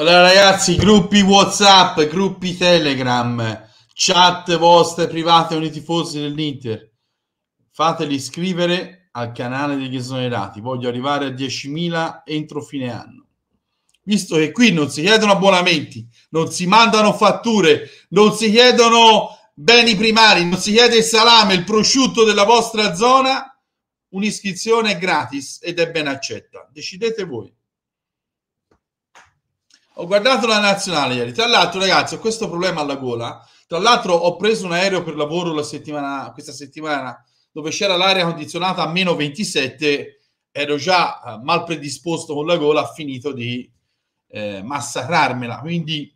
Allora ragazzi, gruppi Whatsapp, gruppi Telegram, chat vostre private con i tifosi dell'Inter, fateli iscrivere al canale degli esonerati, voglio arrivare a 10.000 entro fine anno. Visto che qui non si chiedono abbonamenti, non si mandano fatture, non si chiedono beni primari, non si chiede il salame, il prosciutto della vostra zona, un'iscrizione è gratis ed è ben accetta. Decidete voi. Ho guardato la nazionale ieri. Tra l'altro, ragazzi, ho questo problema alla gola. Tra l'altro, ho preso un aereo per lavoro la settimana, questa settimana dove c'era l'aria condizionata a meno 27. Ero già eh, mal predisposto con la gola, ha finito di eh, massacrarmela. Quindi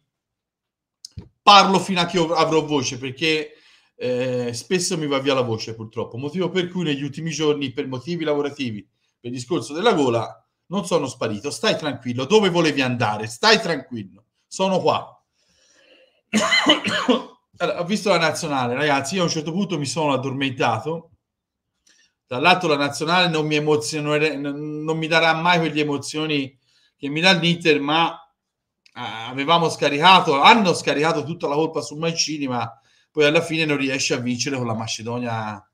parlo fino a che avrò voce perché eh, spesso mi va via la voce, purtroppo. Motivo per cui negli ultimi giorni, per motivi lavorativi, per il discorso della gola, non sono sparito, stai tranquillo, dove volevi andare? Stai tranquillo, sono qua. allora, ho visto la nazionale, ragazzi, io a un certo punto mi sono addormentato. tra l'altro la nazionale non mi emozionerà, non mi darà mai quelle emozioni che mi dà l'Inter, ma eh, avevamo scaricato, hanno scaricato tutta la colpa su Mancini, ma poi alla fine non riesce a vincere con la Macedonia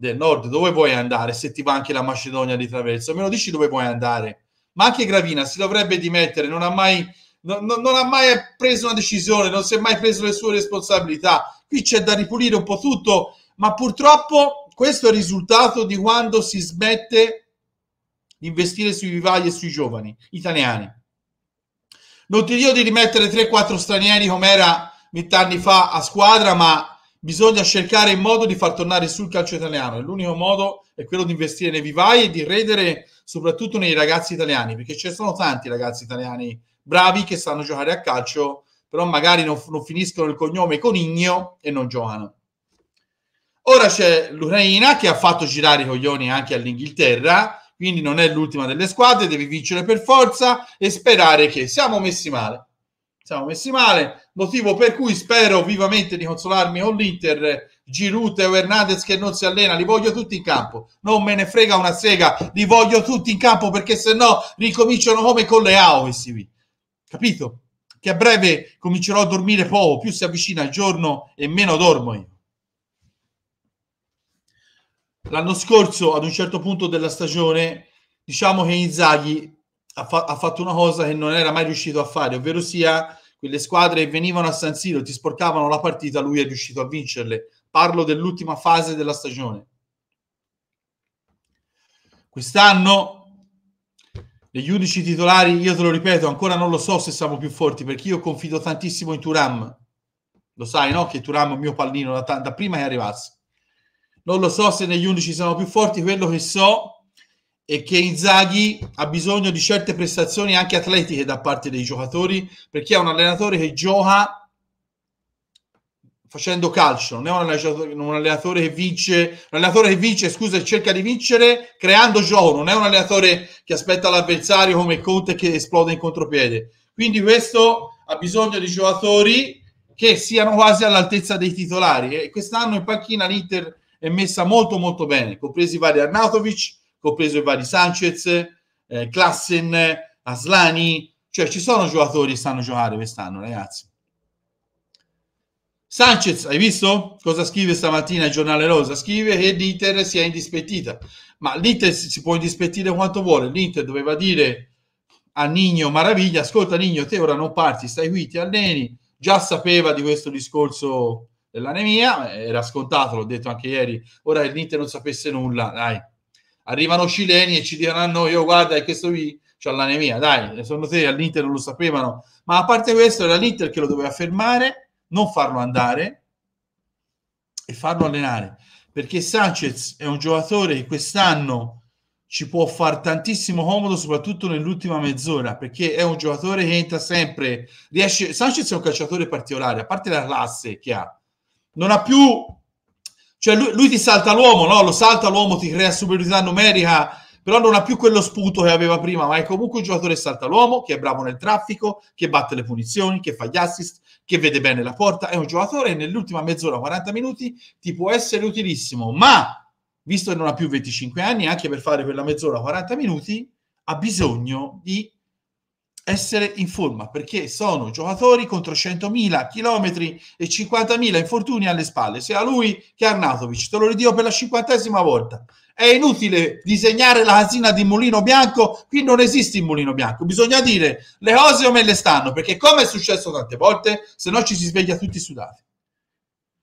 del nord, dove vuoi andare se ti va anche la Macedonia di traverso? Me lo dici dove vuoi andare? Ma anche Gravina si dovrebbe dimettere, non ha mai, non, non, non ha mai preso una decisione, non si è mai preso le sue responsabilità. Qui c'è da ripulire un po' tutto, ma purtroppo questo è il risultato di quando si smette di investire sui vivai e sui giovani italiani. Non ti dico di rimettere 3-4 stranieri come era vent'anni fa a squadra, ma Bisogna cercare il modo di far tornare sul calcio italiano. L'unico modo è quello di investire nei vivai e di credere soprattutto nei ragazzi italiani, perché ci sono tanti ragazzi italiani bravi che sanno giocare a calcio, però magari non, non finiscono il cognome Conigno e non giocano. Ora c'è l'Ucraina che ha fatto girare i coglioni anche all'Inghilterra, quindi non è l'ultima delle squadre, devi vincere per forza e sperare che siamo messi male siamo messi male, motivo per cui spero vivamente di consolarmi con l'Inter, Giroud e Hernandez che non si allena, li voglio tutti in campo, non me ne frega una sega, li voglio tutti in campo perché se no ricominciano come con le AO questi capito? Che a breve comincerò a dormire poco, più si avvicina il giorno e meno dormo io. L'anno scorso, ad un certo punto della stagione, diciamo che Inzaghi ha, fa- ha, fatto una cosa che non era mai riuscito a fare, ovvero sia quelle squadre venivano a San Siro, ti sporcavano la partita, lui è riuscito a vincerle. Parlo dell'ultima fase della stagione. Quest'anno negli unici titolari, io te lo ripeto, ancora non lo so se siamo più forti, perché io confido tantissimo in Turam. Lo sai, no? Che Turam è il mio pallino da, da prima che arrivasse. Non lo so se negli unici siamo più forti, quello che so e che Inzaghi ha bisogno di certe prestazioni anche atletiche da parte dei giocatori, perché è un allenatore che gioca facendo calcio, non è un allenatore, un allenatore che vince, un allenatore che vince, scusa, e cerca di vincere creando gioco, non è un allenatore che aspetta l'avversario come Conte che esplode in contropiede. Quindi questo ha bisogno di giocatori che siano quasi all'altezza dei titolari e quest'anno in panchina l'Inter è messa molto molto bene, compresi vari Arnautovic, compreso i vari Sanchez, eh, Klassen, Aslani, cioè ci sono giocatori che stanno giocare quest'anno, ragazzi. Sanchez, hai visto cosa scrive stamattina il giornale Rosa? Scrive che l'Inter si è indispettita, ma l'Inter si può indispettire quanto vuole. L'Inter doveva dire a Nigno Maraviglia, ascolta Nigno, te ora non parti, stai qui, ti alleni. Già sapeva di questo discorso dell'anemia, eh, era scontato, l'ho detto anche ieri. Ora l'Inter non sapesse nulla, dai, arrivano cileni e ci diranno io guarda è questo qui c'ha l'anemia, dai, sono te all'Inter non lo sapevano, ma a parte questo era l'Inter che lo doveva fermare, non farlo andare e farlo allenare, perché Sanchez è un giocatore che quest'anno ci può far tantissimo comodo, soprattutto nell'ultima mezz'ora, perché è un giocatore che entra sempre, riesce, Sanchez è un calciatore particolare, a parte la classe che ha, non ha più cioè lui, lui ti salta l'uomo, no? Lo salta l'uomo, ti crea superiorità numerica, però non ha più quello sputo che aveva prima, ma è comunque un giocatore che salta l'uomo, che è bravo nel traffico, che batte le punizioni, che fa gli assist, che vede bene la porta. È un giocatore che nell'ultima mezz'ora, 40 minuti, ti può essere utilissimo, ma visto che non ha più 25 anni, anche per fare quella mezz'ora, 40 minuti, ha bisogno di essere in forma perché sono giocatori contro 100.000 km e 50.000 infortuni alle spalle, sia lui che Arnautovic. Te lo ridio per la cinquantesima volta. È inutile disegnare la casina di Mulino Bianco, qui non esiste il Mulino Bianco, bisogna dire le cose come le stanno, perché come è successo tante volte, se no ci si sveglia tutti sudati.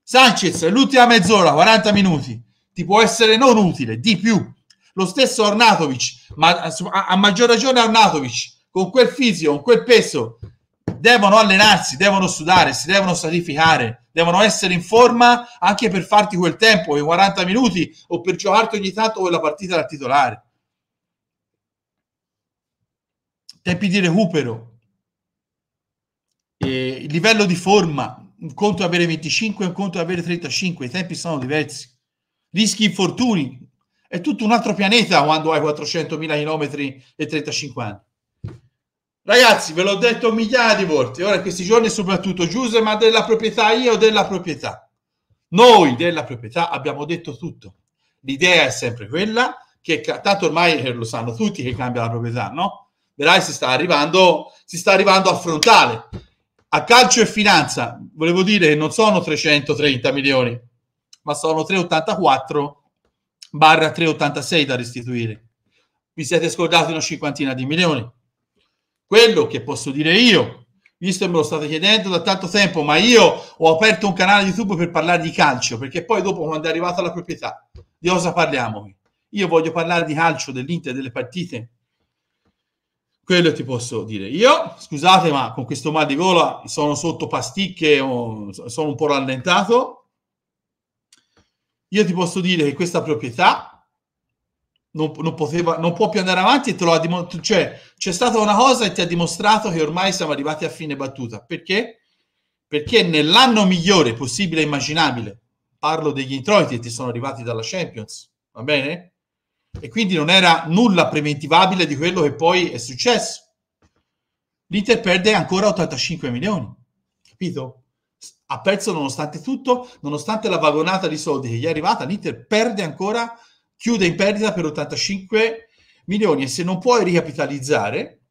Sanchez, l'ultima mezz'ora, 40 minuti, ti può essere non utile, di più. Lo stesso Arnatovic, ma a maggior ragione Arnatovic, con quel fisico, con quel peso, devono allenarsi, devono sudare, si devono sacrificare, devono essere in forma anche per farti quel tempo, i 40 minuti, o per giocarti ogni tanto quella partita da titolare. Tempi di recupero, eh, livello di forma, un conto avere 25 un conto avere 35, i tempi sono diversi. Rischi infortuni, è tutto un altro pianeta quando hai 400.000 km e 35 anni. Ragazzi, ve l'ho detto migliaia di volte, ora in questi giorni soprattutto Giuse, ma della proprietà, io della proprietà. Noi della proprietà abbiamo detto tutto. L'idea è sempre quella che tanto ormai eh, lo sanno tutti che cambia la proprietà, no? Verai si sta arrivando, si sta arrivando a frontale. A calcio e finanza, volevo dire che non sono 330 milioni, ma sono 384 barra 386 da restituire. Vi siete scordati una cinquantina di milioni quello che posso dire io, visto che me lo state chiedendo da tanto tempo, ma io ho aperto un canale YouTube per parlare di calcio, perché poi dopo quando è arrivata la proprietà, di cosa parliamo? Io voglio parlare di calcio, dell'Inter, delle partite. Quello ti posso dire. Io, scusate, ma con questo mal di gola sono sotto pasticche, sono un po' rallentato. Io ti posso dire che questa proprietà non, non, poteva, non può più andare avanti e te lo ha dimostrato. Cioè, c'è stata una cosa e ti ha dimostrato che ormai siamo arrivati a fine battuta. Perché? Perché nell'anno migliore possibile e immaginabile, parlo degli introiti che ti sono arrivati dalla Champions, va bene? E quindi non era nulla preventivabile di quello che poi è successo. L'Inter perde ancora 85 milioni, capito? Ha perso nonostante tutto, nonostante la vagonata di soldi che gli è arrivata, l'Inter perde ancora chiude in perdita per 85 milioni e se non puoi ricapitalizzare,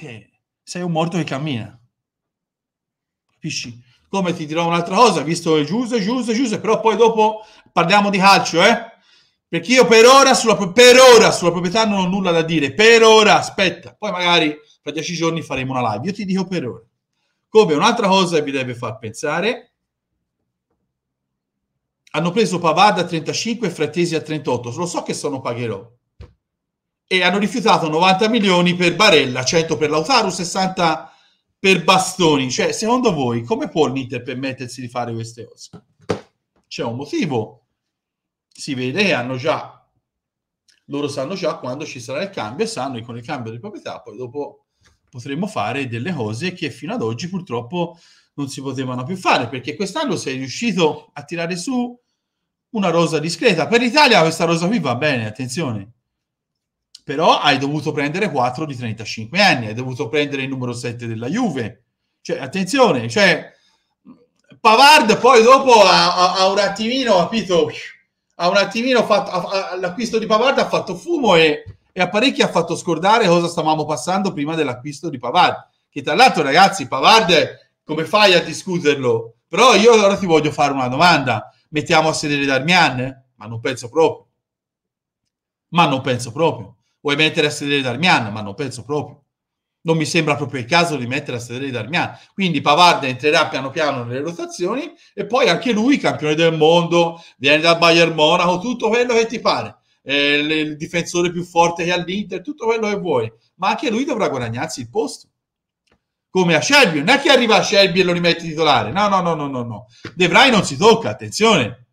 eh, sei un morto che cammina. Capisci? Come ti dirò un'altra cosa, visto che giusto giusto Giuse, però poi dopo parliamo di calcio, eh? Perché io per ora, sulla, per ora sulla proprietà non ho nulla da dire, per ora, aspetta, poi magari tra dieci giorni faremo una live, io ti dico per ora. Come un'altra cosa che vi deve far pensare hanno preso Pavard a 35 e Frattesi a 38, lo so che sono pagherò. E hanno rifiutato 90 milioni per Barella, 100 per Lautaro, 60 per Bastoni. Cioè, secondo voi, come può l'Inter permettersi di fare queste cose? C'è un motivo. Si vede, hanno già, loro sanno già quando ci sarà il cambio e sanno che con il cambio di proprietà poi dopo potremo fare delle cose che fino ad oggi purtroppo non si potevano più fare perché quest'anno sei riuscito a tirare su una rosa discreta. Per l'Italia questa rosa qui va bene, attenzione. Però hai dovuto prendere 4 di 35 anni, hai dovuto prendere il numero 7 della Juve. Cioè, attenzione, cioè, Pavard poi dopo ha, ha, ha un attimino, capito? Ha un attimino fatto, ha, l'acquisto di Pavard ha fatto fumo e, e a parecchi ha fatto scordare cosa stavamo passando prima dell'acquisto di Pavard. Che tra l'altro, ragazzi, Pavard, come fai a discuterlo? Però io ora ti voglio fare una domanda mettiamo a sedere Darmian? Ma non penso proprio. Ma non penso proprio. Vuoi mettere a sedere Darmian? Ma non penso proprio. Non mi sembra proprio il caso di mettere a sedere Darmian. Quindi Pavard entrerà piano piano nelle rotazioni e poi anche lui, campione del mondo, viene dal Bayern Monaco, tutto quello che ti pare. Eh, il difensore più forte che ha l'Inter, tutto quello che vuoi. Ma anche lui dovrà guadagnarsi il posto come a Shelby. Non è che arriva a Shelby e lo rimetti titolare. No, no, no, no, no, no. Devrai non si tocca, attenzione.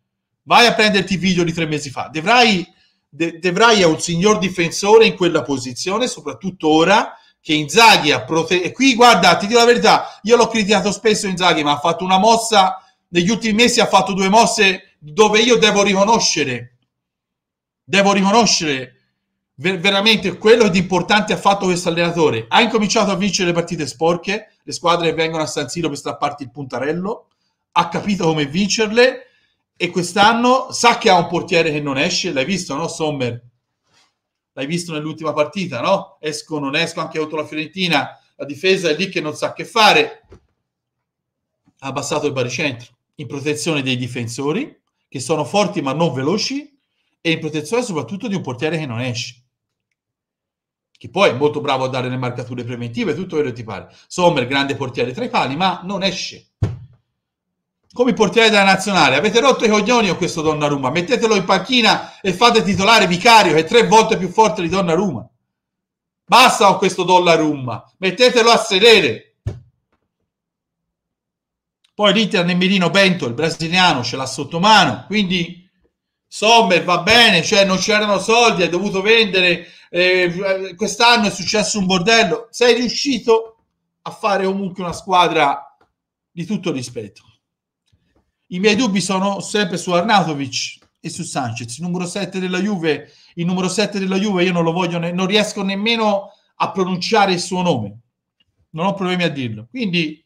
Vai a prenderti video di tre mesi fa. Devrai, De, Devrai è un signor difensore in quella posizione, soprattutto ora che Inzaghi ha protetto. E qui guarda, ti dico la verità, io l'ho criticato spesso Inzaghi, ma ha fatto una mossa negli ultimi mesi ha fatto due mosse dove io devo riconoscere devo riconoscere Ver- veramente quello di importante ha fatto questo allenatore. Ha incominciato a vincere le partite sporche, le squadre vengono a San Siro per strapparti il puntarello, ha capito come vincerle e quest'anno sa che ha un portiere che non esce, l'hai visto, no, Sommer? L'hai visto nell'ultima partita, no? Esco, non esco, anche contro la Fiorentina, la difesa è lì che non sa che fare. Ha abbassato il baricentro in protezione dei difensori, che sono forti ma non veloci, e in protezione soprattutto di un portiere che non esce che poi è molto bravo a dare le marcature preventive, tutto quello che ti pare. Sommer, grande portiere tra i pali, ma non esce. Come portiere della nazionale, avete rotto i coglioni con questo Donnarumma, mettetelo in panchina e fate titolare Vicario, che è tre volte più forte di Donnarumma. Basta con questo Donnarumma, mettetelo a sedere. Poi l'Inter nel mirino Bento, il brasiliano, ce l'ha sotto mano, quindi Sommer va bene, cioè non c'erano soldi, hai dovuto vendere, eh, quest'anno è successo un bordello, sei riuscito a fare comunque una squadra di tutto rispetto. I miei dubbi sono sempre su Arnautovic e su Sanchez, il numero 7 della Juve, il numero 7 della Juve io non lo voglio, ne- non riesco nemmeno a pronunciare il suo nome, non ho problemi a dirlo, quindi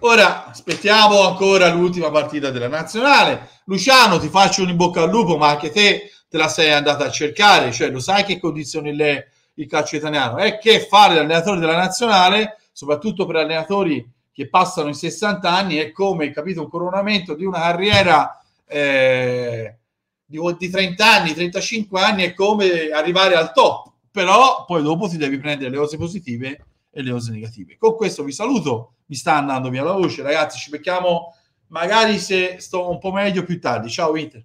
Ora aspettiamo ancora l'ultima partita della nazionale. Luciano, ti faccio un in bocca al lupo, ma anche te te la sei andata a cercare, cioè lo sai che condizioni le il calcio italiano è che fare l'allenatore della nazionale, soprattutto per allenatori che passano i 60 anni, è come capito un coronamento di una carriera eh, di, di 30 anni, 35 anni, è come arrivare al top, però poi dopo ti devi prendere le cose positive e le cose negative. Con questo vi saluto, mi sta andando via la voce, ragazzi, ci becchiamo magari se sto un po' meglio più tardi. Ciao Inter.